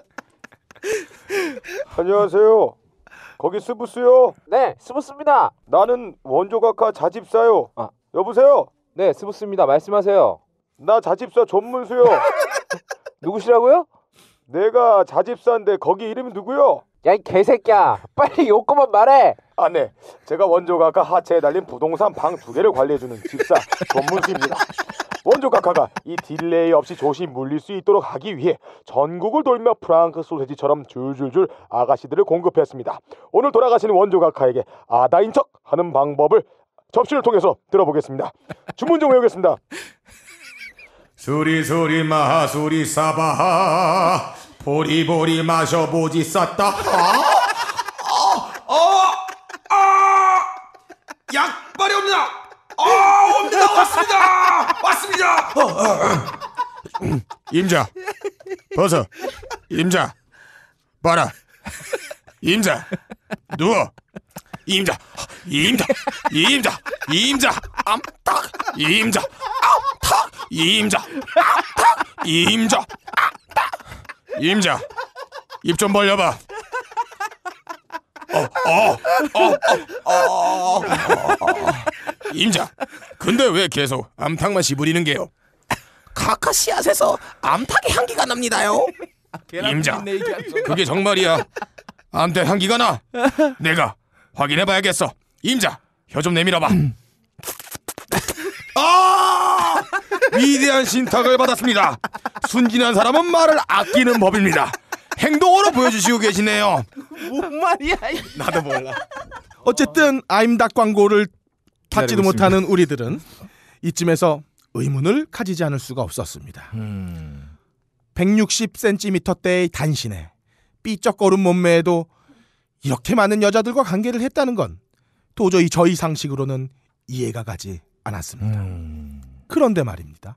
안녕하세요. 거기 스부스요? 네, 스부스입니다. 나는 원조각하 자집사요. 아. 여보세요? 네, 스부스입니다. 말씀하세요. 나 자집사 전문수요. 누구시라고요? 내가 자집사인데 거기 이름이 누구요? 야, 이 개새끼야. 빨리 요거만 말해. 아, 네. 제가 원조각가 하체에 달린 부동산 방 두 개를 관리해주는 집사 전문수입니다. 원조각가가 이 딜레이 없이 조심 물릴 수 있도록 하기 위해 전국을 돌며 프랑크 소세지처럼 줄줄줄 아가씨들을 공급했습니다. 오늘 돌아가시 원조각가에게 아다인 척 하는 방법을 접시를 통해서 들어보겠습니다. 주문 좀 외우겠습니다. 수리 수리 마 수리 사바 하 보리 보리 마셔보지 쌌다 어? 어? 어? 약발이 옵니다. 아 옵니다 왔습니다 왔습니다. 어, 어, 어. 임자 벗어 임자 봐라 임자 누워 임자, 임자, 임자, 임자, 암탉, 임자, 암탉, 임자, 암탉, 임자, 암탉, 임자, 입 좀 벌려봐. 어, 어, 어, 어, 어, 어, 어. 임자, 근데 왜 계속 암탉 맛이 부리는 게요? 카카시앗에서 암탉의 향기가 납니다요. 아, 임자, 그게 정말이야. 암탉 향기가 나. 내가 확인해봐야겠어. 임자, 혀 좀 내밀어봐. 아! 위대한 신탁을 받았습니다. 순진한 사람은 말을 아끼는 법입니다. 행동으로 보여주시고 계시네요. 뭔 말이야? 나도 몰라. 어쨌든 아임닭 광고를 받지도 못하는 우리들은 이쯤에서 의문을 가지지 않을 수가 없었습니다. 음. 160cm대의 단신에 삐쩍거른 몸매에도 이렇게 많은 여자들과 관계를 했다는 건 도저히 저희 상식으로는 이해가 가지 않았습니다. 음... 그런데 말입니다.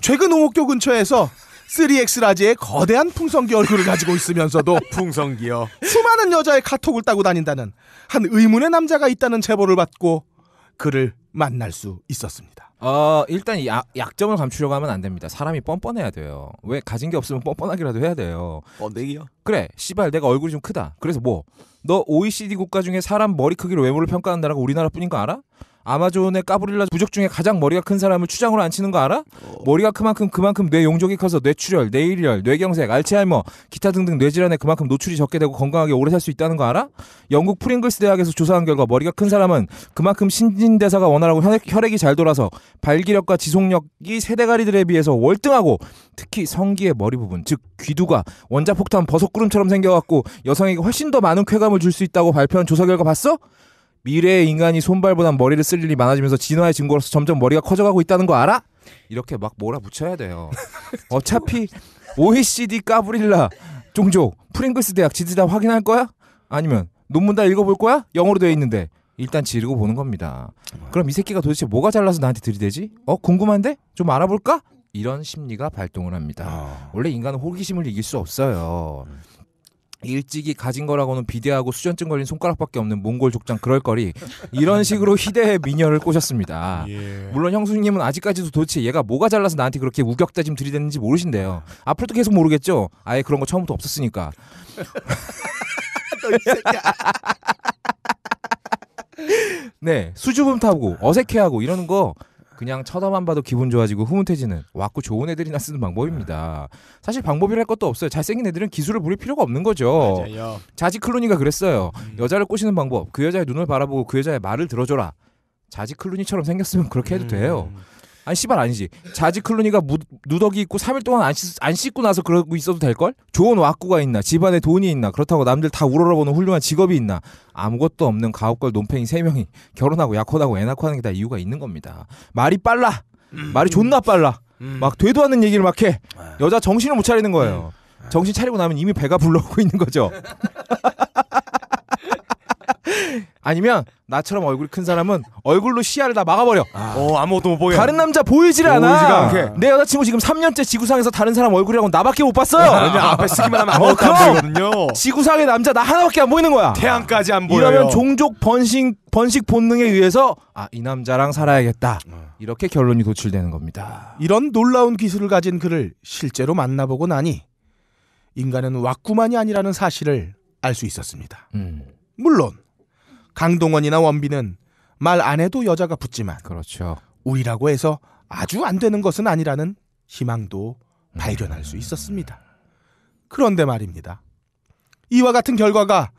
최근 오목교 근처에서 3X 라지의 거대한 풍성기 얼굴을 가지고 있으면서도 풍성기요. 수많은 여자의 카톡을 따고 다닌다는 한 의문의 남자가 있다는 제보를 받고 그를 만날 수 있었습니다. 어, 일단 야, 약점을 감추려고 하면 안 됩니다. 사람이 뻔뻔해야 돼요. 왜 가진 게 없으면 뻔뻔하기라도 해야 돼요. 뻔데기요? 그래, 씨발 내가 얼굴이 좀 크다. 그래서 뭐, 너 OECD 국가 중에 사람 머리 크기로 외모를 평가한다라고 우리나라뿐인 거 알아? 아마존의 까브릴라 부족 중에 가장 머리가 큰 사람을 추장으로 앉히는 거 알아? 머리가 그만큼 그만큼 뇌 용적이 커서 뇌출혈, 뇌일혈, 뇌경색, 알츠하이머, 기타 등등 뇌질환에 그만큼 노출이 적게 되고 건강하게 오래 살 수 있다는 거 알아? 영국 프링글스 대학에서 조사한 결과 머리가 큰 사람은 그만큼 신진대사가 원활하고 혈액, 이잘 돌아서 발기력과 지속력이 세대가리들에 비해서 월등하고 특히 성기의 머리 부분 즉 귀두가 원자폭탄 버섯구름처럼 생겨갖고 여성에게 훨씬 더 많은 쾌감을 줄 수 있다고 발표한 조사 결과 봤어? 미래의 인간이 손발보단 머리를 쓸 일이 많아지면서 진화의 증거로서 점점 머리가 커져가고 있다는 거 알아? 이렇게 막 몰아붙여야 돼요. 어차피 OECD 까브릴라 종족 프링글스 대학 지들 다 확인할 거야? 아니면 논문 다 읽어볼 거야? 영어로 되어 있는데 일단 지르고 보는 겁니다. 그럼 이 새끼가 도대체 뭐가 잘나서 나한테 들이대지? 어 궁금한데 좀 알아볼까? 이런 심리가 발동을 합니다. 아. 원래 인간은 호기심을 이길 수 없어요. 음. 일찍이 가진 거라고는 비대하고 수전증 걸린 손가락밖에 없는 몽골 족장 그럴 거리 이런 식으로 희대의 미녀를 꼬셨습니다. 예. 물론 형수님은 아직까지도 도대체 얘가 뭐가 잘나서 나한테 그렇게 우격다짐 들이댔는지 모르신대요. 앞으로도 계속 모르겠죠. 아예 그런 거 처음부터 없었으니까. 네 수줍음 타고 어색해하고 이러는 거 그냥 쳐다만 봐도 기분 좋아지고 흐뭇해지는 와꾸 좋은 애들이나 쓰는 방법입니다. 사실 방법이랄 것도 없어요. 잘생긴 애들은 기술을 부릴 필요가 없는 거죠. 맞아요. 자지 클루니가 그랬어요. 음. 여자를 꼬시는 방법, 그 여자의 눈을 바라보고 그 여자의 말을 들어줘라. 자지 클루니처럼 생겼으면 그렇게 해도 음. 돼요. 음. 아니 씨발 아니지. 자지 클루니가 무, 누더기 입고 3일 동안 안, 씻, 안 씻고 나서 그러고 있어도 될 걸? 좋은 와꾸가 있나? 집안에 돈이 있나? 그렇다고 남들 다 우러러보는 훌륭한 직업이 있나? 아무것도 없는 가옥걸 논팽이 3명이 결혼하고 약혼하고 애 낳고 하는 게 다 이유가 있는 겁니다. 말이 빨라. 음. 말이 존나 빨라. 음. 막 되도 않는 얘기를 막 해. 아. 여자 정신을 못 차리는 거예요. 음. 아. 정신 차리고 나면 이미 배가 불러오고 있는 거죠. 아니면 나처럼 얼굴이 큰 사람은 얼굴로 시야를 다 막아버려. 아. 어 아무것도 못 보게. 다른 남자 보이질 않아. 보 않게. 내 여자친구 지금 3년째 지구상에서 다른 사람 얼굴이라고 나밖에 못 봤어요. 왜냐 아, 앞에 쓰기만 하면 안 어, 보이거든요. 지구상의 남자 나 하나밖에 안 보이는 거야. 태양까지 안 보여요. 이러면 종족 번식 번식 본능에 의해서 아이 남자랑 살아야겠다. 어. 이렇게 결론이 도출되는 겁니다. 이런 놀라운 기술을 가진 그를 실제로 만나보고 나니 인간은 왁구만이 아니라는 사실을 알 수 있었습니다. 음. 물론 강동원이나 원빈은 말 안 해도 여자가 붙지만 그렇죠. 우리라고 해서 아주 안 되는 것은 아니라는 희망도 음. 발견할 수 있었습니다. 그런데 말입니다. 이와 같은 결과가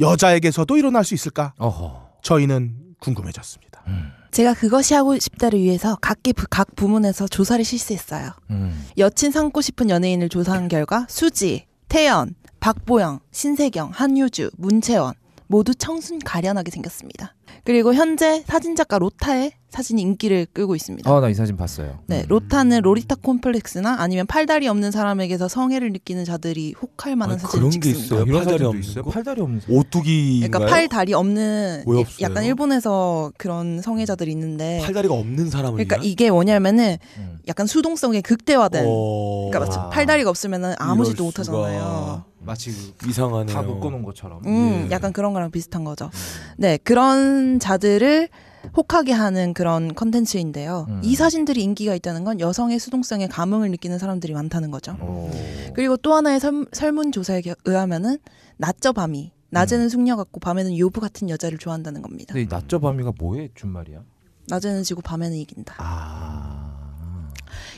여자에게서도 일어날 수 있을까? 어허. 저희는 궁금해졌습니다. 음. 제가 그것이 하고 싶다를 위해서 각기 부, 각 부문에서 조사를 실시했어요. 음. 여친 삼고 싶은 연예인을 조사한 결과 수지, 태연, 박보영, 신세경, 한효주, 문채원 모두 청순 가련하게 생겼습니다. 그리고 현재 사진작가 로타의 사진이 인기를 끌고 있습니다. 아, 나 이 사진 봤어요. 네, 음. 로타는 로리타 콤플렉스나 아니면 팔다리 없는 사람에게서 성애를 느끼는 자들이 혹할 만한 사진 찍습니다. 그런 게 있어요. 팔다리 없는 있어요? 팔다리 없는 오뚜기. 그러니까 팔다리 없는 약간 일본에서 그런 성애자들이 있는데 팔다리가 없는 사람을 그러니까 이게 뭐냐면은 음. 약간 수동성이 극대화된. 어. 그러니까 아. 팔다리가 없으면은 아무지도 못하잖아요. 마치 이상하다 묶어놓은 것처럼. 음, 예. 약간 그런 거랑 비슷한 거죠. 네, 그런 자들을 혹하게 하는 그런 컨텐츠인데요. 음. 이 사진들이 인기가 있다는 건 여성의 수동성에 감흥을 느끼는 사람들이 많다는 거죠. 오. 그리고 또 하나의 설, 설문조사에 의하면은 낮저 밤이 낮에는 음. 숙녀 같고 밤에는 요부 같은 여자를 좋아한다는 겁니다. 근데 낮저 밤이가 뭐의 준말이야? 낮에는 지고 밤에는 이긴다. 아.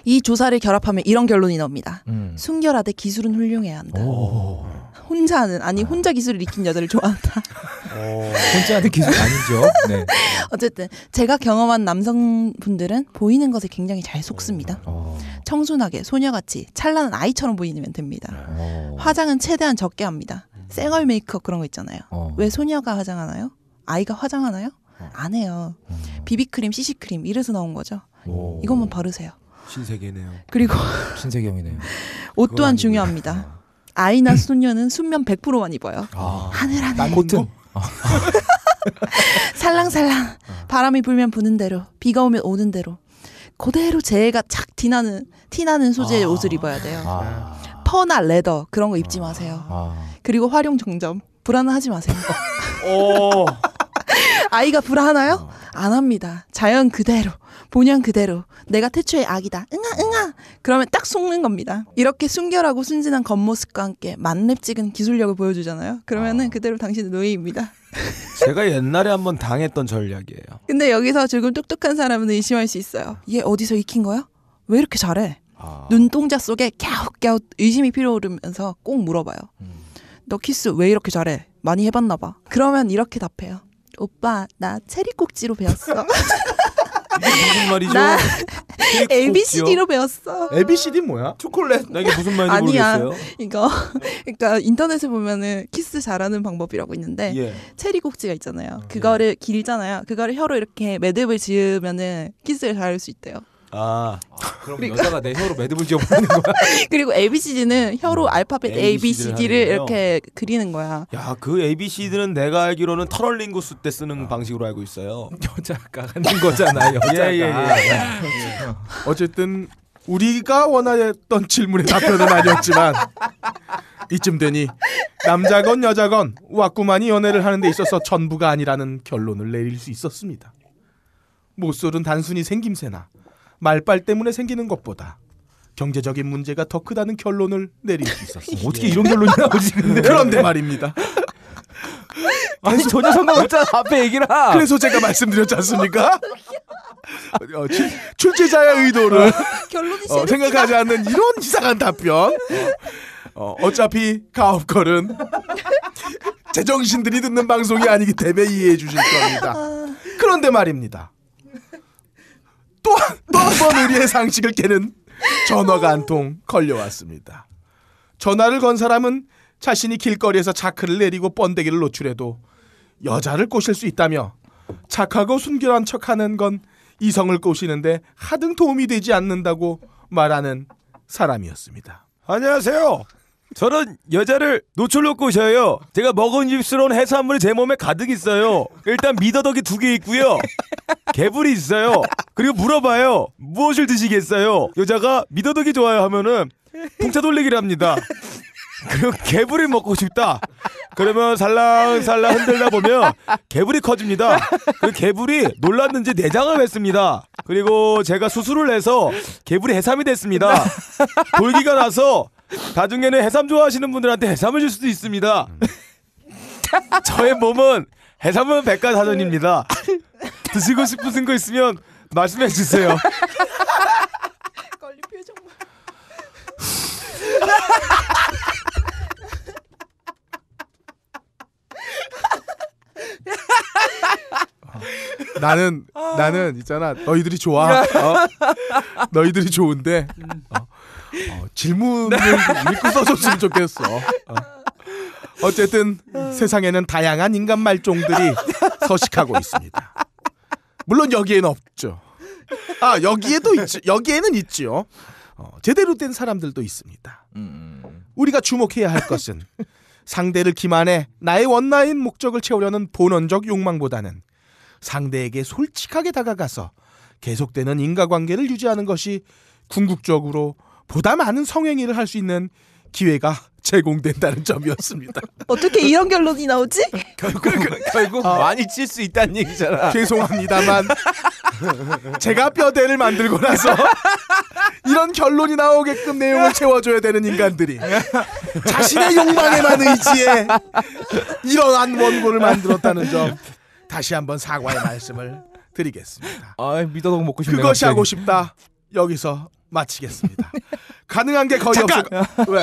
이 조사를 결합하면 이런 결론이 나옵니다. 음. 순결하되 기술은 훌륭해야 한다. 오. 혼자는 아니 아. 혼자 기술을 익힌 여자를 좋아한다. 혼자한 기술 아니죠. 네. 어쨌든 제가 경험한 남성분들은 보이는 것에 굉장히 잘 속습니다. 어. 청순하게 소녀같이 찬란한 아이처럼 보이면 됩니다. 어. 화장은 최대한 적게 합니다. 쌩얼 음. 메이크업 그런 거 있잖아요. 어. 왜 소녀가 화장하나요? 아이가 화장하나요? 안 해요. 음. 비비크림, 시시크림 이래서 나온 거죠. 이것만 바르세요. 신세계네요. 그리고 신세경이네요. 옷 또한 중요합니다. 아. 아이나 소녀는 순면 100%만 입어요. 아, 하늘 하늘. 코튼. 어. 살랑살랑 아. 바람이 불면 부는 대로 비가 오면 오는 대로 그대로 재해가 착 티나는 티나는 소재의 아, 옷을 입어야 돼요. 아, 퍼나 레더 그런 거 입지 아. 마세요. 그리고 활용 정점 불안하지 마세요. 어. 아이가 불안하나요? 안 합니다. 자연 그대로 본연 그대로 내가 태초의 악이다. 응아 응아. 그러면 딱 속는 겁니다. 이렇게 순결하고 순진한 겉모습과 함께 만렙 찍은 기술력을 보여주잖아요. 그러면은 아. 그대로 당신의 노예입니다. 제가 옛날에 한번 당했던 전략이에요. 근데 여기서 조금 똑똑한 사람은 의심할 수 있어요. 얘 어디서 익힌 거야? 왜 이렇게 잘해? 아. 눈동자 속에 갸웃갸웃 의심이 피어오르면서 꼭 물어봐요. 음. 너 키스 왜 이렇게 잘해? 많이 해봤나 봐. 그러면 이렇게 답해요. 오빠 나 체리꼭지로 배웠어. 무슨 말이죠? 나 ABCD로 배웠어. ABCD 뭐야? 초콜릿. 나 이게 무슨 말인지 아니야, 모르겠어요. 이거 그러니까 인터넷에 보면은 키스 잘하는 방법이라고 있는데 예. 체리 꼭지가 있잖아요. 아, 예. 그거를 길잖아요. 그거를 혀로 이렇게 매듭을 지으면은 키스를 잘할 수 있대요. 아, 그럼 그러니 여자가 내 혀로 매듭을 지어보는 거야. 그리고 ABCD는 혀로 음. 알파벳 ABCD를 이렇게 그리는 거야. 야, 그 ABCD는 내가 알기로는 터널링구스 때 쓰는 아. 방식으로 알고 있어요. 여자가 하는 거잖아, 예, 여자가. 예, 예, 아, 네. 예. 어쨌든 우리가 원하였던 질문의 답변은 아니었지만 이쯤 되니 남자건 여자건 와꾸만이 연애를 하는 데 있어서 전부가 아니라는 결론을 내릴 수 있었습니다. 모쏠은 단순히 생김새나 말빨 때문에 생기는 것보다 경제적인 문제가 더 크다는 결론을 내릴 수 있었어요. 어떻게 이런 결론이 나오지? 음, 그런데 말입니다. 아니 전혀 상관없잖아 앞에 얘기라. 그래서 제가 말씀드렸지 않습니까? 어, 출, 제자의 의도를 어, 생각하지 않는 이런 이상한 답변. 어, 어, 어차피 가업걸은 제정신들이 듣는 방송이 아니기 때문에 이해해 주실 겁니다. 그런데 말입니다. 또한번 우리의 상식을 깨는 전화가 한 통 걸려왔습니다. 전화를 건 사람은 자신이 길거리에서 차크를 내리고 번데기를 노출해도 여자를 꼬실 수 있다며 착하고 순결한 척하는 건 이성을 꼬시는데 하등 도움이 되지 않는다고 말하는 사람이었습니다. 안녕하세요. 저런 여자를 노출로 꼬셔요. 제가 먹은 입스러운 해산물이 제 몸에 가득 있어요. 일단 미더덕이 두 개 있고요. 개불이 있어요. 그리고 물어봐요. 무엇을 드시겠어요? 여자가 미더덕이 좋아요 하면은 풍차 돌리기를합니다 그리고 개불이 먹고 싶다. 그러면 살랑살랑 흔들다 보면 개불이 커집니다. 그 개불이 놀랐는지 내장을 했습니다. 그리고 제가 수술을 해서 개불이 해삼이 됐습니다. 돌기가 나서 나중에는 해삼 좋아하시는 분들한테 해삼을 줄 수도 있습니다. 저의 몸은 해삼은 백과사전입니다. 드시고 싶으신 거 있으면 말씀해 주세요. 걸린 표정 봐. 어. 나는 나는 있잖아 너희들이 좋아 어? 너희들이 좋은데 어. 어, 질문을 믿고 네. 써줬으면 좋겠어 어. 쨌든 세상에는 다양한 인간 말종들이 서식하고 있습니다 물론 여기에는 없죠 아 여기에도 있죠 여기에는 있지요 어, 제대로 된 사람들도 있습니다 음, 음, 음. 우리가 주목해야 할 것은 상대를 기만해 나의 원나인 목적을 채우려는 본원적 욕망보다는 상대에게 솔직하게 다가가서 계속되는 인과관계를 유지하는 것이 궁극적으로 보다 많은 성행위를 할 수 있는 기회가 제공된다는 점이었습니다. 어떻게 이런 결론이 나오지? 결국 그러니까 결국 어. 많이 칠 수 있다는 얘기잖아. 죄송합니다만 제가 뼈대를 만들고 나서 이런 결론이 나오게끔 내용을 채워줘야 되는 인간들이 자신의 욕망에만 의지해 이러한 원고를 만들었다는 점 다시 한번 사과의 말씀을 드리겠습니다. 아, 미더덕 먹고 싶네요. 그것이 하고 싶다. 여기서 마치겠습니다. 가능한 게 거의 없을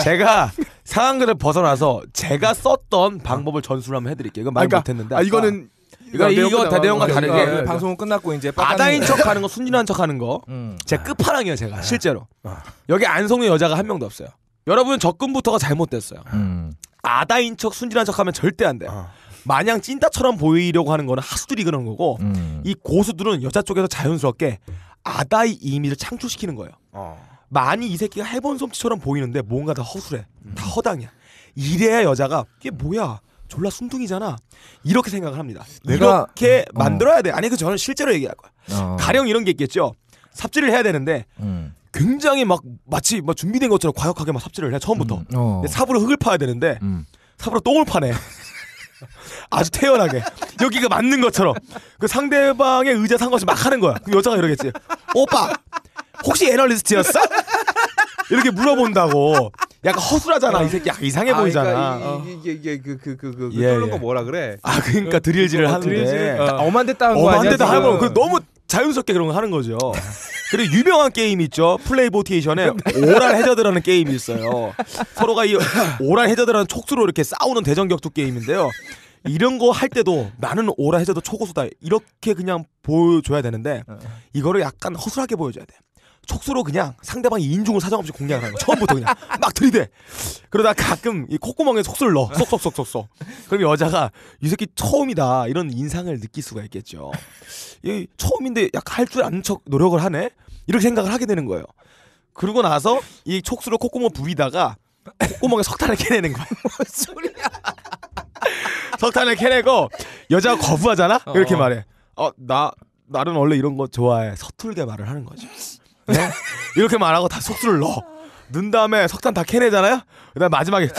제가 상황을 벗어나서 제가 썼던 방법을 전수 한번 해드릴게요. 말 그러니까, 못했는데. 아, 이거는 그러 이거 대대형과 다르게 그러니까 그 방송은 끝났고 이제 아다인 척 하는 거, 순진한 척 하는 거. 음. 제가 끝판왕이에요, 제가. 아. 실제로. 아. 여기 안성의 여자가 한 명도 없어요. 여러분 접근부터가 잘못됐어요. 음. 아다인 척, 순진한 척 하면 절대 안 돼요. 어. 아. 마냥 찐따처럼 보이려고 하는 거는 하수들이 그런 거고 음. 이 고수들은 여자 쪽에서 자연스럽게 아다의 이미를 지 창출시키는 거예요. 어. 많이 이 새끼가 해본 솜씨처럼 보이는데 뭔가 다 허술해. 다 허당이야. 이래야 여자가 이게 뭐야 졸라 순둥이잖아. 이렇게 생각을 합니다. 내가, 이렇게 어. 만들어야 돼. 아니 그 저는 실제로 얘기할 거야. 어. 가령 이런 게 있겠죠. 삽질을 해야 되는데 음. 굉장히 막 마치 막 준비된 것처럼 과격하게 막 삽질을 해 처음부터. 음. 어. 삽으로 흙을 파야 되는데 음. 삽으로 똥을 파네. 아주 태연하게 여기가 그 맞는 것처럼 그 상대방의 의자 상관없막 하는 거야. 그 여자가 이러겠지. 오빠 혹시 애널리스트였어? 이렇게 물어본다고. 약간 허술하잖아. 이 새끼 약 이상해 아, 그러니까 보이잖아. 그러니까 이게 이게 그그 그 그, 그, 그, 예, 뚫는 거 예. 뭐라 그래? 아 그러니까 드릴질을 어, 하는데 어. 엄 데다 한거 야 엄한 데다 하고 그 너무 자연스럽게 그런 거 하는 거죠. 그리고 유명한 게임 있죠. 플레이보테이션에 오랄 해저드라는 게임이 있어요. 서로가 이 오랄 해저드라는 촉수로 이렇게 싸우는 대전격투 게임인데요. 이런 거 할 때도 나는 오라 해저드 초고수다 이렇게 그냥 보여줘야 되는데 이거를 약간 허술하게 보여줘야 돼. 촉수로 그냥 상대방이 인중을 사정없이 공략하는 거 처음부터 그냥 막 들이대 그러다 가끔 이 콧구멍에 속수를 넣어 쏙쏙쏙쏙쏙 그럼 여자가 이 새끼 처음이다 이런 인상을 느낄 수가 있겠죠 이 처음인데 약할줄 아는 척 노력을 하네 이렇게 생각을 하게 되는 거예요 그러고 나서 이 촉수로 콧구멍 부리다가 콧구멍에 석탄을 캐내는 거야 뭔 소리야 석탄을 캐내고 여자가 거부하잖아 이렇게 어. 말해 어나 나는 원래 이런 거 좋아해 서툴게 말을 하는 거지 네? 이렇게 말하고 다 속수를 넣어. 넣은 다음에 석탄 다 캐내잖아요. 그다음 마지막에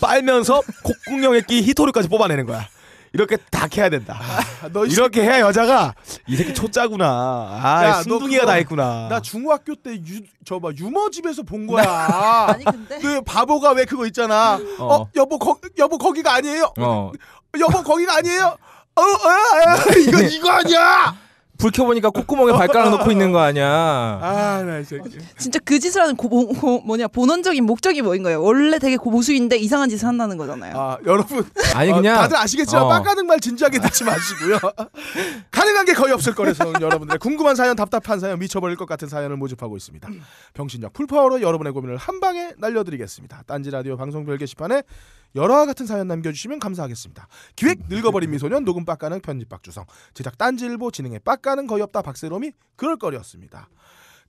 빨면서 곡궁형의 끼 히토류까지 뽑아내는 거야. 이렇게 다 캐야 된다. 아, 이렇게 해야 여자가 이 새끼 초짜구나. 아, 야, 순둥이가 다 했구나. 나 중학교 때 저봐 유머집에서 본 거야. 아니 근데 그 바보가 왜 그거 있잖아. 어, 어 여보 거, 여보 거기가 아니에요. 어. 여보 거기가 아니에요. 어, 어, 어, 네. 이거 이거 아니야. 불 켜보니까 콧구멍에 발가락 놓고 있는 거 아니야. 아, 나 새끼. 진짜 그 짓을 하는 고, 고, 뭐냐 본원적인 목적이 뭐인 거예요. 원래 되게 고수인데 이상한 짓을 한다는 거잖아요. 아, 여러분. 아니 어, 그냥 어, 다들 아시겠지만 어. 빡가는 어. 말 진지하게 듣지 마시고요. 가능한 게 거의 없을 거라서 여러분들의 궁금한 사연, 답답한 사연, 미쳐버릴 것 같은 사연을 모집하고 있습니다. 병신력 풀파워로 여러분의 고민을 한 방에 날려드리겠습니다. 딴지 라디오 방송별 게시판에 여러와 같은 사연 남겨주시면 감사하겠습니다. 기획 늙어버린 미소년 녹음 빡가는 편집 박주성 제작 딴지일보 진행의 빡 작가는 거의 없다 박세롬이 그럴 거리였습니다.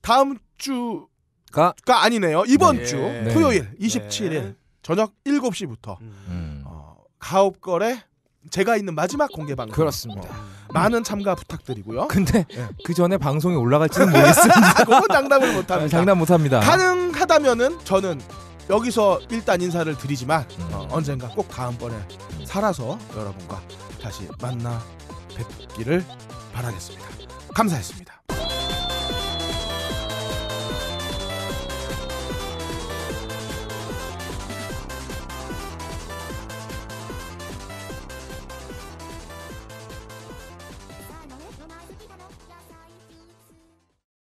다음 주가 가 아니네요. 이번 네. 주 네. 토요일 27일 네. 저녁 7시부터 음. 음. 어, 가옥거래 제가 있는 마지막 공개 방송 그렇습니다. 어, 많은 참가 부탁드리고요. 근데 네. 그 전에 방송에 올라갈지는 모르겠습니다. 그건 장담을 못합니다. 장담 못합니다. 가능하다면은 저는 여기서 일단 인사를 드리지만 음. 어, 언젠가 꼭 다음번에 음. 살아서 여러분과 다시 만나 뵙기를 바라겠습니다. 감사했습니다.